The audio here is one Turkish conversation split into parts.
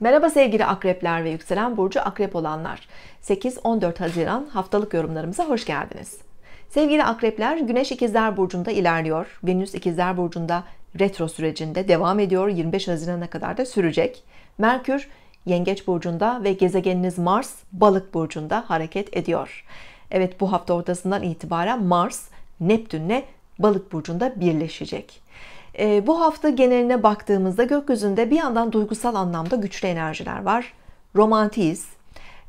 Merhaba sevgili akrepler ve yükselen burcu akrep olanlar. 8-14 Haziran haftalık yorumlarımıza hoş geldiniz. Sevgili akrepler, Güneş ikizler burcunda ilerliyor. Venüs ikizler burcunda retro sürecinde devam ediyor. 25 Haziran'a kadar da sürecek. Merkür Yengeç burcunda ve gezegeniniz Mars Balık burcunda hareket ediyor. Evet bu hafta ortasından itibaren Mars Neptünle Balık burcunda birleşecek. E, bu hafta geneline baktığımızda gökyüzünde bir yandan duygusal anlamda güçlü enerjiler var. Romantiyiz.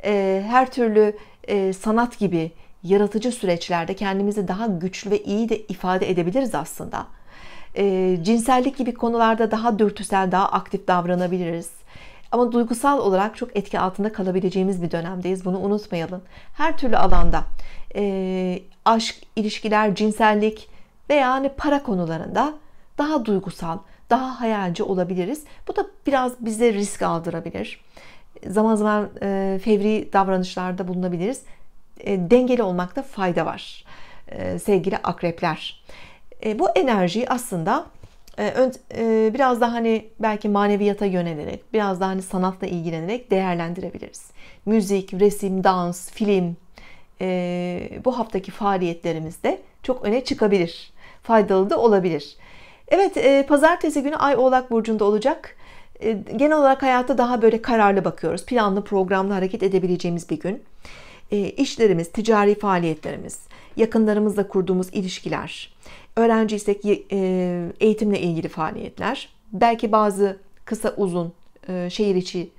E, her türlü e, sanat gibi yaratıcı süreçlerde kendimizi daha güçlü ve iyi de ifade edebiliriz aslında. E, cinsellik gibi konularda daha dürtüsel, daha aktif davranabiliriz. Ama duygusal olarak çok etki altında kalabileceğimiz bir dönemdeyiz. Bunu unutmayalım. Her türlü alanda e, aşk, ilişkiler, cinsellik veya hani para konularında daha duygusal, daha hayalci olabiliriz. Bu da biraz bize risk aldırabilir. Zaman zaman e, fevri davranışlarda bulunabiliriz. E, dengeli olmakta fayda var e, sevgili akrepler. E, bu enerjiyi aslında e, ön, e, biraz daha hani belki maneviyata yönelerek, biraz daha hani sanatla ilgilenerek değerlendirebiliriz. Müzik, resim, dans, film e, bu haftaki faaliyetlerimizde çok öne çıkabilir. Faydalı da olabilir. Evet e, pazartesi günü ay oğlak burcunda olacak e, genel olarak hayatta daha böyle kararlı bakıyoruz planlı programlı hareket edebileceğimiz bir gün e, işlerimiz ticari faaliyetlerimiz yakınlarımızla kurduğumuz ilişkiler öğrenciysek e, eğitimle ilgili faaliyetler belki bazı kısa uzun e, şehir içi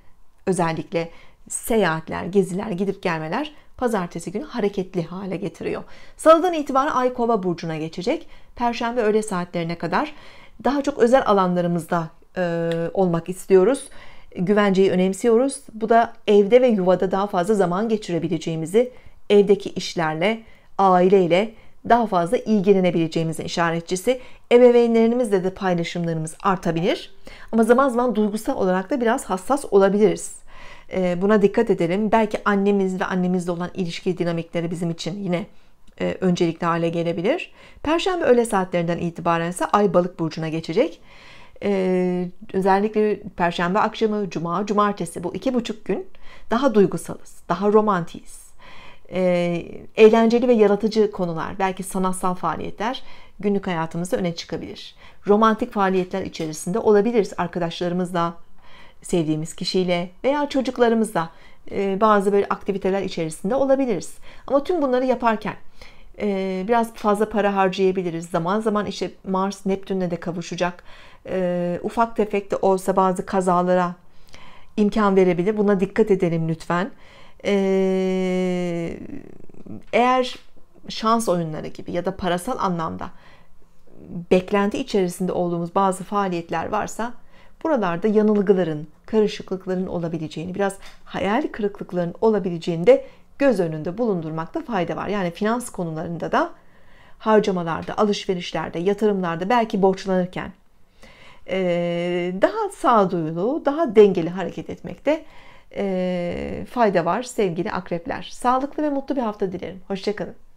özellikle seyahatler geziler gidip gelmeler pazartesi günü hareketli hale getiriyor. Salıdan itibaren Ay Kova burcuna geçecek. Perşembe öğle saatlerine kadar daha çok özel alanlarımızda e, olmak istiyoruz. Güvenceyi önemsiyoruz. Bu da evde ve yuvada daha fazla zaman geçirebileceğimizi, evdeki işlerle, aileyle daha fazla ilgilenebileceğimizin işaretçisi. Ebeveynlerimizle de paylaşımlarımız artabilir. Ama zaman zaman duygusal olarak da biraz hassas olabiliriz. Ee, buna dikkat edelim. Belki annemizle ve annemizle olan ilişki dinamikleri bizim için yine e, öncelikli hale gelebilir. Perşembe öğle saatlerinden itibaren ise Ay Balık burcuna geçecek. Ee, özellikle Perşembe akşamı, Cuma, Cumartesi bu iki buçuk gün daha duygusalız, daha romantiyiz. Ee, eğlenceli ve yaratıcı konular, belki sanatsal faaliyetler günlük hayatımızda öne çıkabilir. Romantik faaliyetler içerisinde olabiliriz arkadaşlarımızla, sevdiğimiz kişiyle veya çocuklarımızla e, bazı böyle aktiviteler içerisinde olabiliriz. Ama tüm bunları yaparken e, biraz fazla para harcayabiliriz. Zaman zaman işte Mars Neptün'le de kavuşacak. E, ufak tefek de olsa bazı kazalara imkan verebilir. Buna dikkat edelim lütfen. Eğer şans oyunları gibi ya da parasal anlamda beklenti içerisinde olduğumuz bazı faaliyetler varsa Buralarda yanılgıların, karışıklıkların olabileceğini, biraz hayal kırıklıkların olabileceğini de göz önünde bulundurmakta fayda var. Yani finans konularında da harcamalarda, alışverişlerde, yatırımlarda belki borçlanırken daha sağduyulu, daha dengeli hareket etmekte fayda var sevgili akrepler. Sağlıklı ve mutlu bir hafta dilerim. Hoşçakalın.